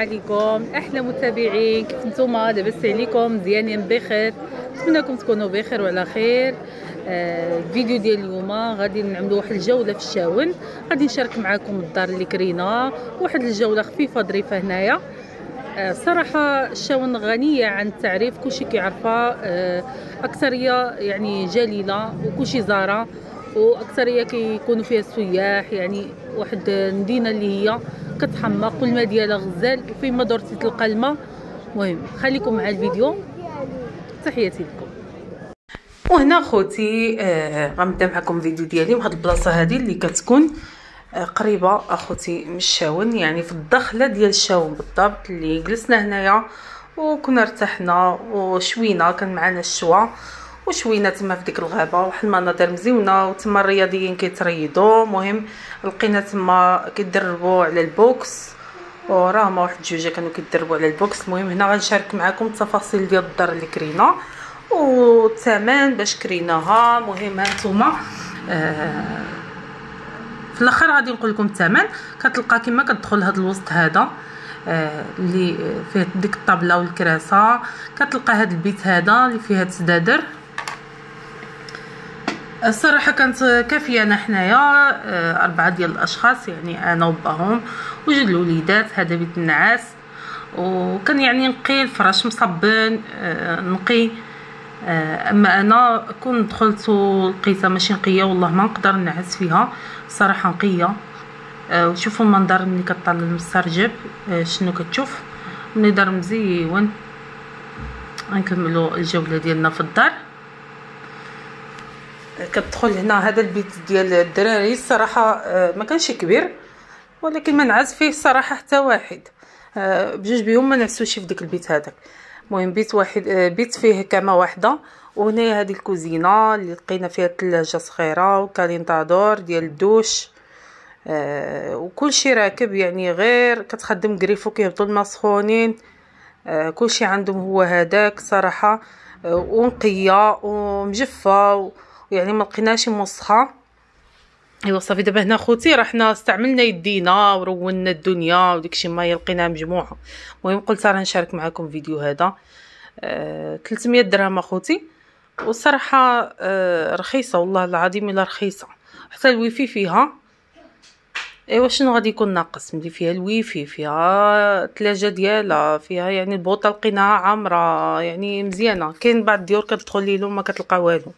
عليكم احلى متابعين كيف نتوما لاباس عليكم مزيانين بخير نتمنىكم تكونوا بخير وعلى خير آه ديال اليوم غادي نعملوا واحد الجوله في الشاون غادي نشارك معكم الدار اللي كرينا واحد الجوله خفيفه ظريفه هنايا آه، صراحة الشاون غنية عن التعريف كلشي كيعرفها آه، أكثرية يعني جليلة وكلشي زارة وأكثرية كيكونوا فيها السياح يعني واحد المدينه اللي هي كتحمق كل ما ديالها غزال وفين ما درتي تلقى الماء المهم خليكم مع الفيديو تحياتي لكم وهنا خوتي آه غنبدا معكم فيديو ديالي وهاد البلاصه هذه اللي كتكون آه قريبه اخوتي من الشاون يعني في الدخله ديال الشاون بالضبط اللي جلسنا هنايا وكنا ارتحنا وشوينا كان معنا الشوا وشوينا تما في ديك الغابه واحد المناظر مزيونه وتما الرياضيين كيتريضوا مهم لقينا تما كيدربوا على البوكس وراه هما واحد جوجه كانوا كيدربوا على البوكس المهم هنا غنشارك معكم التفاصيل ديال الدار اللي كرينا والثمن باش كريناها مهم هانتوما آه في الاخر غادي نقول لكم الثمن كتلقى كما كتدخل هذا الوسط هذا آه، اللي فيه ديك الطابله والكراسه كتلقى هذا البيت هذا اللي فيه هاد السدادر الصراحة كانت كافية نحنايا آه، أربعة ديال الأشخاص يعني أنا وباهم وجد الوليدات هذا بيت النعاس وكان يعني نقي الفراش مصبن آه، نقي آه، اما انا كون دخلت لقيتها ماشي نقيه والله ما نقدر نعس فيها صراحه نقيه وشوفوا المنظر ملي كطل المسترجب شنو كتشوف ملي دار مزيون نكملوا الجوله ديالنا في الدار كتدخل هنا هذا البيت ديال الدراري الصراحه آه، ما كانش كبير ولكن ما نعز فيه الصراحه حتى واحد آه، بجوج بيهم ما نعسوش في ديك البيت هذاك المهم بيت واحد آه، بيت فيه كما واحده وهنا هذه الكوزينه اللي لقينا فيها ثلاجه صغيره وكالينتادور ديال الدوش وكل شيء راكب يعني غير كتخدم كريفو كيهبطوا الماء سخونين كل شيء عندهم هو هذاك صراحه ونقيه ومجفه يعني ما لقيناش موسخه ايوا صافي دابا هنا خوتي راه حنا استعملنا يدينا ورونا الدنيا وداكشي ما يلقيناه مجموعه المهم قلت راه نشارك معكم فيديو هذا أه 300 درهم اخوتي والصراحه أه رخيصه والله العظيم الا رخيصه حتى الويفي فيها ايوا شنو غادي يكون ناقص ملي فيها الويفي فيها الثلاجه ديالها فيها يعني البوطه لقيناها عامره يعني مزيانه كاين بعض الديور كتدخل ليهم ما كتلقى والو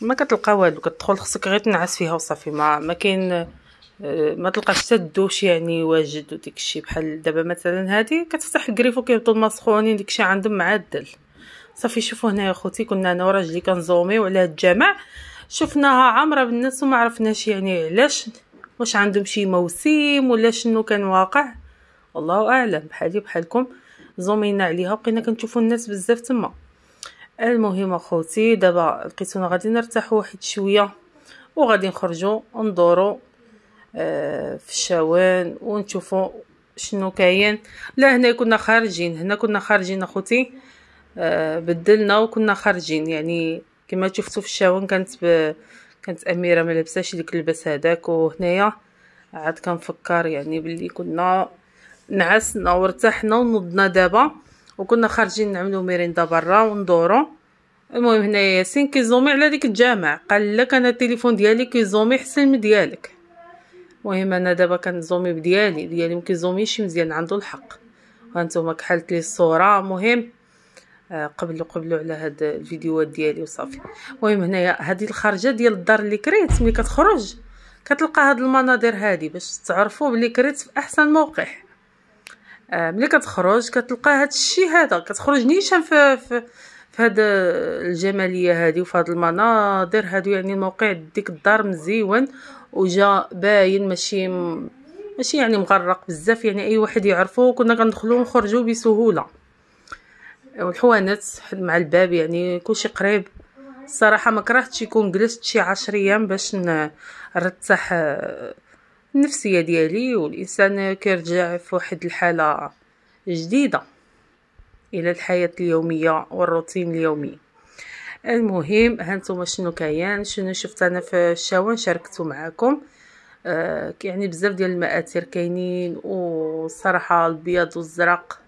ما كتلقى والو كتدخل خصك غير تنعس فيها وصافي ما ما كاين آه، ما تلقاش حتى الدوش يعني واجد وديك الشيء بحال دابا مثلا هادي كتفتح الكريفو وكيبطل ما سخونين ديك الشيء عندهم معدل صافي شوفوا هنا يا خوتي كنا انا وراجلي كنزوميو على هاد الجامع شفناها عامره بالناس وما عرفناش يعني علاش واش عندهم شي موسم ولا شنو كان واقع والله اعلم بحالي بحالكم زومينا عليها بقينا كنشوفوا الناس بزاف تما المهم اخوتي دابا لقيتونا غادي نرتاحوا واحد شويه وغادي نخرجوا ندورو آه، في الشوان ونشوفوا شنو كاين لا هنا كنا خارجين هنا كنا خارجين اخوتي آه، بدلنا وكنا خارجين يعني كما شفتوا في الشوان كانت ب... كانت اميره ما لابساش ديك اللباس هذاك وهنايا عاد كنفكر يعني باللي كنا نعسنا وارتحنا ونضنا دابا وكنا خارجين نعملو ميريندا برا وندورو المهم هنا ياسين كيزومي على ديك الجامع قال لك انا التليفون ديالي كيزومي حسن من ديالك المهم انا دابا كنزومي بديالي ديالي مكيزوميش مزيان عنده الحق هانتوما كحلت لي الصوره مهم آه، قبلوا قبلوا على هاد الفيديوهات ديالي وصافي المهم هنايا هذه الخرجه ديال الدار اللي كريت ملي كتخرج كتلقى هاد المناظر هادي باش تعرفوا بلي كريت في احسن موقع آه، ملي كتخرج كتلقى هذا الشيء هذا كتخرج نيشان في, في هاد الجماليه هادي وفي هاد المناظر هادو يعني الموقع ديك الدار مزيون وجا باين ماشي ماشي يعني مغرق بزاف يعني اي واحد يعرفو كنا كندخلو ونخرجو بسهوله والحوانات مع الباب يعني كلشي قريب الصراحه ما كرهتش يكون جلست شي 10 ايام باش نرتاح آه، النفسيه ديالي والانسان كيرجع في واحد الحاله جديده الى الحياه اليوميه والروتين اليومي المهم هانتوما شنو كاين شنو شفت انا في الشاون شاركته معاكم آه يعني بزاف ديال المآثر كاينين وصراحة البيض والزرق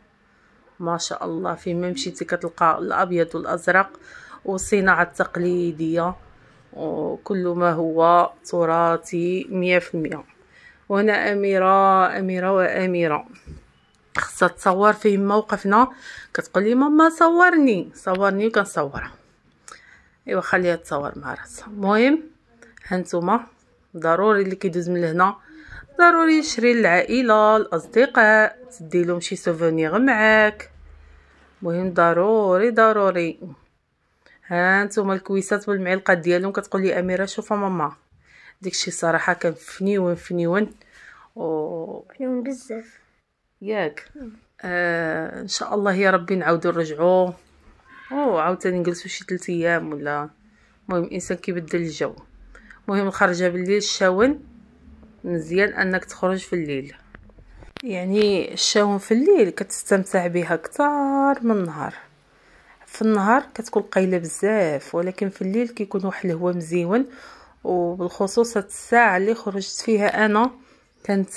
ما شاء الله في مشيتي كتلقى الابيض والازرق والصناعه التقليديه وكل ما هو تراثي مية في المية وهنا اميره اميره واميره خصها تصور في موقفنا كتقول لي ماما صورني صورني وكنصورها ايوا خليها تصور مع راسها المهم هانتوما ضروري اللي كيدوز من لهنا ضروري يشري للعائله الاصدقاء تدي لهم شي سوفونيغ معاك مهم ضروري ضروري ها نتوما الكويسات والمعلقات ديالهم كتقول لي اميره شوف ماما داكشي صراحه كان فنيون فنيون و فنيون بزاف ياك آه ان شاء الله يا ربي نعاودو نرجعو او عاوتاني نجلسو شي 3 ايام ولا المهم الانسان كيبدل الجو المهم الخرجه بالليل الشاون مزيان انك تخرج في الليل يعني الشاون في الليل كتستمتع بها كتار من النهار في النهار كتكون قايله بزاف ولكن في الليل كيكون واحد الهواء مزيون وبالخصوص هاد الساعه اللي خرجت فيها انا كانت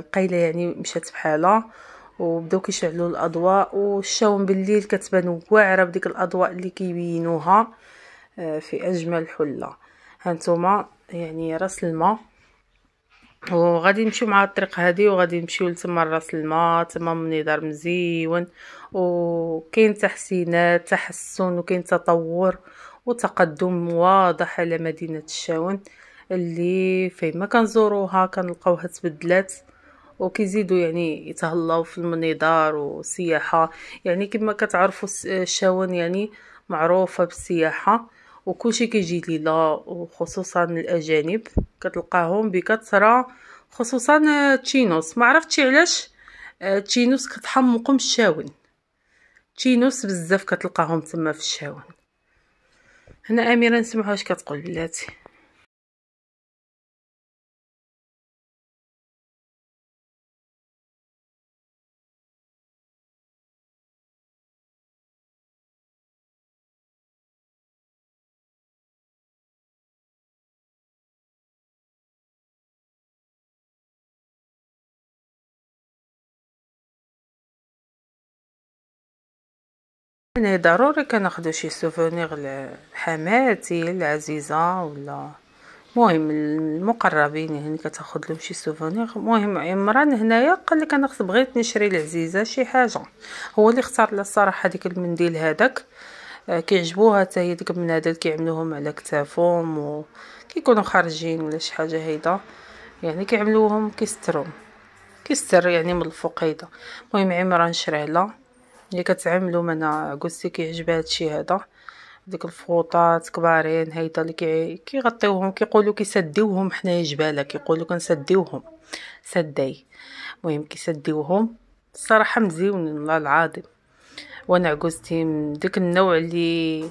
القيله آه، يعني مشات بحالها وبداو كيشعلوا الاضواء والشاون بالليل كتبان واعره بديك الاضواء اللي كيبينوها آه، في اجمل حله هانتوما يعني راس الماء وغادي نمشيو مع الطريق هادي وغادي نمشيو لتما راس الماء تما دار مزيون وكاين تحسينات تحسن وكاين تطور وتقدم واضح على مدينة الشاون اللي فيما كنزوروها كنلقاوها تبدلات وكيزيدوا يعني يتهلاو في المنظار والسياحه يعني كما كتعرفوا الشاون يعني معروفه بالسياحه وكلشي كيجي ليلا وخصوصا الاجانب كتلقاهم بكثره خصوصا تشينوس ما عرفتش علاش آه، تشينوس كتحمقهم الشاون تشينوس بزاف كتلقاهم تما في الشاون هنا اميره نسمعوا واش كتقول بلاتي انا ضروري كناخدو شي سوفونير لحماتي العزيزه ولا المهم المقربين يعني كتاخذ لهم شي سوفونير المهم عمران هنايا قال لك انا خص بغيت نشري العزيزه شي حاجه هو اللي اختار لها الصراحه هذيك المنديل هذاك آه، كيعجبوها حتى هي ديك المنادل كيعملوهم على كتافهم وكيكونوا خارجين ولا شي حاجه هيدا يعني كيعملوهم كيستروا كيستر يعني من الفوق هيدا المهم عمران شرى لها اللي كتعملو منا قلتي كيعجبها هادشي هذا ديك الفروطات كبارين هيدا اللي كيغطيوهم كيقولوا كيسديوهم حنايا جباله كيقولوا كنسديوهم سداي المهم كيسديوهم الصراحه مزيون والله العظيم وانا عجزتي من داك النوع اللي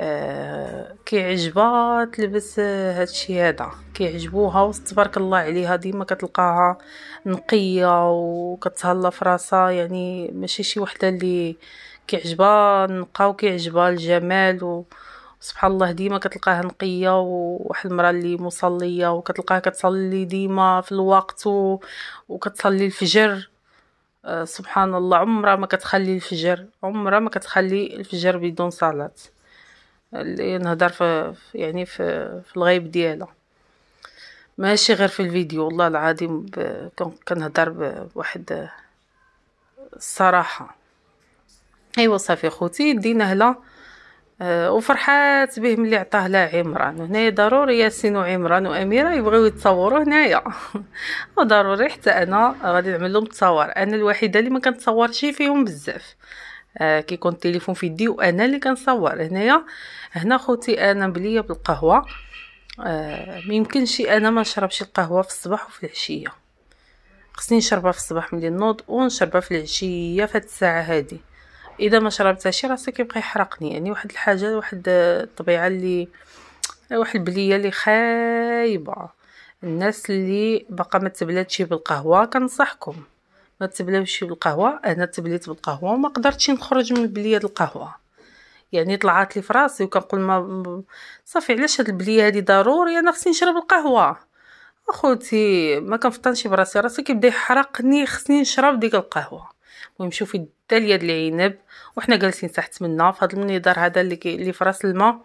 آه، كيعجبها تلبس آه، هادشي هذا كيعجبوها وتبارك الله عليها ديما كتلقاها نقيه وكتهلا في راسها يعني ماشي شي وحده اللي كيعجبها النقه وكيعجبها الجمال و... سبحان الله ديما كتلقاها نقيه وواحد المراه اللي مصليه وكتلقاها كتصلي ديما في الوقت و... وكتصلي الفجر آه، سبحان الله عمرها ما كتخلي الفجر عمرها ما كتخلي الفجر بدون صلاه اللي نهضر في يعني في, في الغيب ديالها ماشي غير في الفيديو والله العظيم كنهضر بواحد الصراحه ايوا صافي خوتي دينا هلا آه، وفرحات به ملي عطاه لها عمران هنايا ضروري ياسين وعمران واميره يبغيو يتصوروا هنايا وضروري آه، حتى انا غادي نعمل لهم تصور انا الوحيده اللي ما كنتصورش فيهم بزاف آه كيكون التليفون في يدي وانا اللي كنصور هنايا هنا خوتي انا بليا بالقهوه آه ميمكنش انا ما نشربش القهوه في الصباح وفي العشيه خصني نشربها في الصباح ملي نوض ونشربها في العشيه في هاد الساعه هادي اذا ما شربتها شي راسي كيبقى يحرقني يعني واحد الحاجه واحد الطبيعه اللي واحد البليه اللي خايبه الناس اللي باقا ما تبلاتش بالقهوه كنصحكم ما تبلاوش بالقهوه انا تبليت بالقهوه وما قدرتش نخرج من بليه القهوه يعني طلعت لي فراسي وكنقول ما صافي علاش هاد البليه هادي ضروري انا خصني نشرب القهوه اخوتي ما كنفطنش براسي راسي كيبدا يحرقني خصني نشرب ديك القهوه المهم شوفي الداليه ديال العنب وحنا جالسين تحت منا في هذا المنظر هذا اللي كي... اللي فراس الماء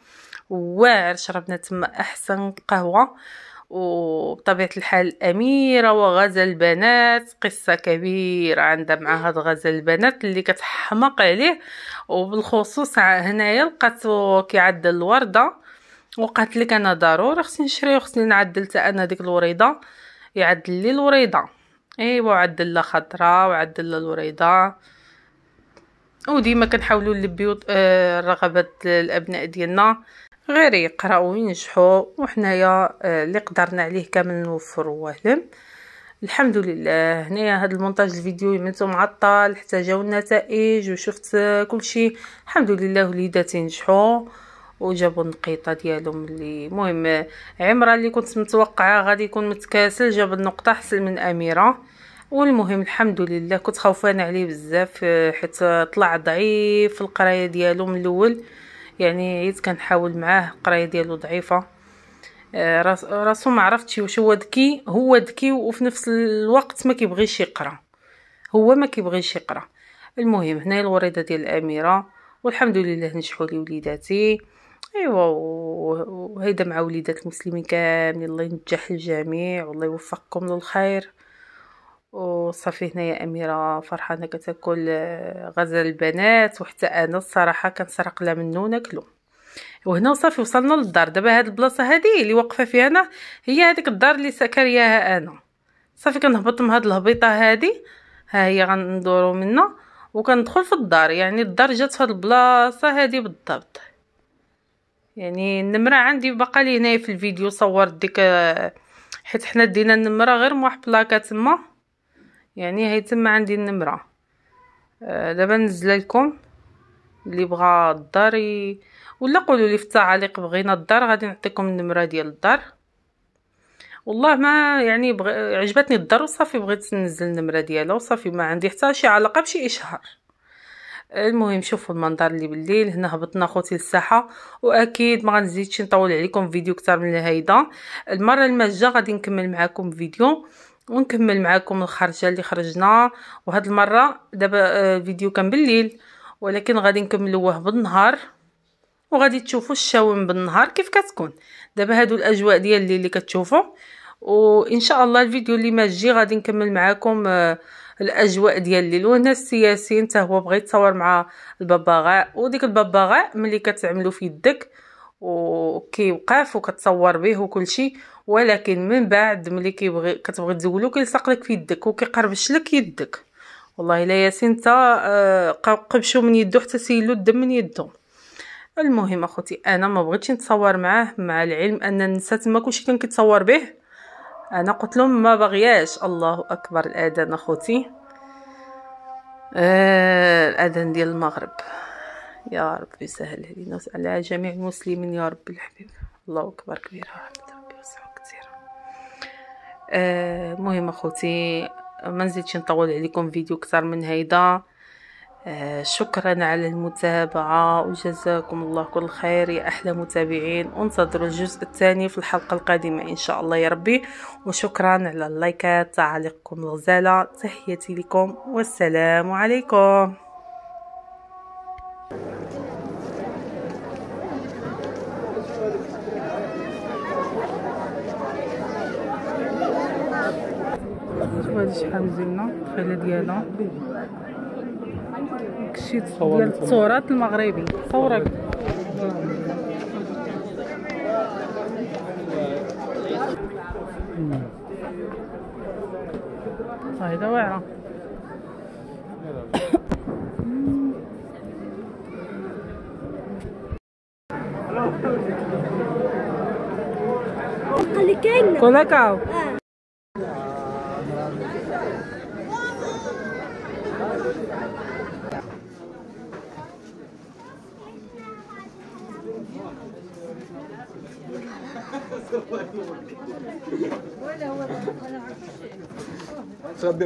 واعر شربنا تما احسن قهوه وبطبيعة الحال الأميرة وغزل البنات قصة كبيرة عندها مع هاد غزل البنات اللي كتحمق عليه وبالخصوص هنايا لقاتو كيعدل الوردة وقالت لك انا ضروري خصني نشري وخصني نعدل حتى انا ديك الوريده يعدل لي الوريده ايوا عدل لها خضراء وعدل لها الوريده وديما كنحاولوا نلبيو آه، رغبات الابناء ديالنا غير يقراو وينجحوا وحنايا آه، اللي قدرنا عليه كامل نوفروه لهم الحمد لله هنايا هذا المونتاج الفيديو يمنتو معطل حتى جاو النتائج وشفت آه، كل شيء الحمد لله وليداتي نجحوا وجابوا النقيطه ديالهم اللي المهم عمره اللي كنت متوقعه غادي يكون متكاسل جاب النقطه حسن من اميره والمهم الحمد لله كنت خوفانه عليه بزاف آه، حيت طلع ضعيف في القرايه ديالو من الاول يعني عيت كنحاول معاه القرايه ديالو ضعيفه آه، راسو ما عرفتش واش هو ذكي هو ذكي وفي نفس الوقت ما كيبغيش يقرا هو ما كيبغيش يقرا المهم هنا الوريده ديال الاميره والحمد لله نجحوا لي وليداتي ايوا وهيدا مع وليدات المسلمين كاملين الله ينجح الجميع والله يوفقكم للخير وصافي هنايا اميره فرحانه كتاكل آه، غزل البنات وحتى انا الصراحه كنسرق لها منو ناكلو وهنا صافي وصلنا للدار دابا هاد البلاصه هادي اللي واقفه فيها انا هي هذيك الدار اللي سكرياها انا صافي كنهبط من هاد الهبيطه هادي ها هي غندورو منها وكندخل في الدار يعني الدار جات في هاد البلاصه هادي بالضبط يعني النمره عندي باقا لي هنايا في الفيديو صورت ديك آه، حيت حنا دينا النمره غير واحد بلاكه تما يعني هي تما عندي النمره آه، دابا نزل لكم اللي بغى الدار ولا قولوا لي في التعاليق بغينا الدار غادي نعطيكم النمره ديال الدار والله ما يعني بغ... عجبتني الدار وصافي بغيت ننزل النمره ديالها وصافي ما عندي حتى شي علاقه بشي اشهار المهم شوفوا المنظر اللي بالليل هنا هبطنا خوتي للساحه واكيد ما غنزيدش نطول عليكم فيديو اكثر من هيدا المره المجه غادي نكمل معكم فيديو ونكمل معكم الخرجه اللي خرجنا وهاد المره دابا الفيديو آه، كان بالليل ولكن غادي نكملوه بالنهار وغادي تشوفوا الشاوم بالنهار كيف كتكون دابا هادو الاجواء ديال الليل اللي كتشوفوا وان شاء الله الفيديو اللي ما جي غادي نكمل معكم آه، الاجواء ديال الليل وهنا السياسي حتى هو بغى يتصور مع الببغاء وديك الببغاء ملي كتعملو في يدك وكيوقف وكتصور به وكل شيء ولكن من بعد ملي كيبغي كتبغي تزولو كيلصق لك في يدك وكيقربش لك يدك والله الا ياسين تا آه، قبشو من يدو حتى سيلو الدم من يدو المهم اخوتي انا ما بغيتش نتصور معاه مع العلم ان النساء تما كلشي كان كيتصور به انا قلت لهم ما بغياش الله اكبر الاذان اخوتي آه الاذان ديال المغرب يا رب يسهل علينا وسهل على جميع المسلمين يا رب الحبيب الله أكبر كبير ورحمة ربي وسعه كثير آه أخوتي ما نزيدش نطول عليكم فيديو كثر من هيدا آه شكرا على المتابعة وجزاكم الله كل خير يا أحلى متابعين انتظروا الجزء الثاني في الحلقة القادمة إن شاء الله يا ربي وشكرا على اللايكات تعليقكم الغزالة تحياتي لكم والسلام عليكم شوف هادي شحال زينة الخيله ديالها كشي ديال التراث المغربي صورك هايدا واعره Ficou legal. É. Olha, olha, olha.